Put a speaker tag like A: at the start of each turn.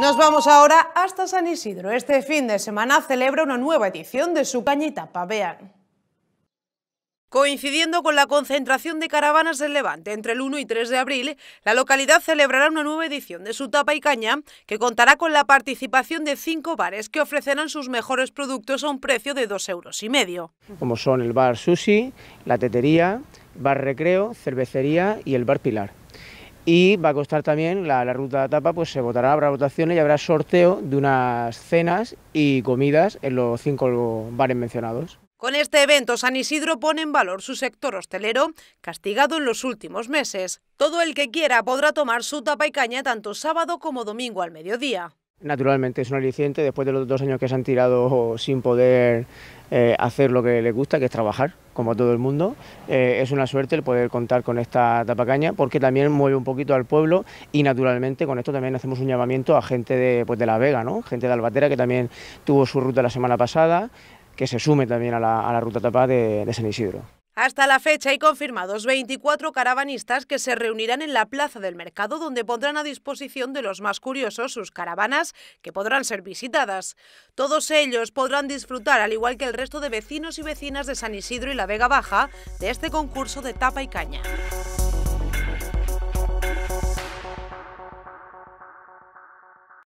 A: Nos vamos ahora hasta San Isidro. Este fin de semana celebra una nueva edición de su cañita vean. Coincidiendo con la concentración de caravanas del Levante entre el 1 y 3 de abril, la localidad celebrará una nueva edición de su tapa y caña que contará con la participación de cinco bares que ofrecerán sus mejores productos a un precio de dos euros y medio.
B: Como son el bar Sushi, la tetería, bar Recreo, cervecería y el bar Pilar y va a costar también la, ruta de tapa pues se votará, habrá votaciones y habrá sorteo de unas cenas y comidas en los cinco bares mencionados.
A: Con este evento, San Isidro pone en valor su sector hostelero, castigado en los últimos meses. Todo el que quiera podrá tomar su tapa y caña tanto sábado como domingo al mediodía.
B: Naturalmente es un aliciente después de los dos años que se han tirado sin poder eh, hacer lo que les gusta, que es trabajar, como todo el mundo. Eh, es una suerte el poder contar con esta tapacaña porque también mueve un poquito al pueblo y naturalmente con esto también hacemos un llamamiento a gente de, pues, de La Vega, ¿no? gente de Albatera que también tuvo su ruta la semana pasada, que se sume también a la, ruta tapa de San Isidro.
A: Hasta la fecha hay confirmados 24 caravanistas que se reunirán en la Plaza del Mercado, donde pondrán a disposición de los más curiosos sus caravanas, que podrán ser visitadas. Todos ellos podrán disfrutar, al igual que el resto de vecinos y vecinas de San Isidro y la Vega Baja, de este concurso de tapa y
B: caña.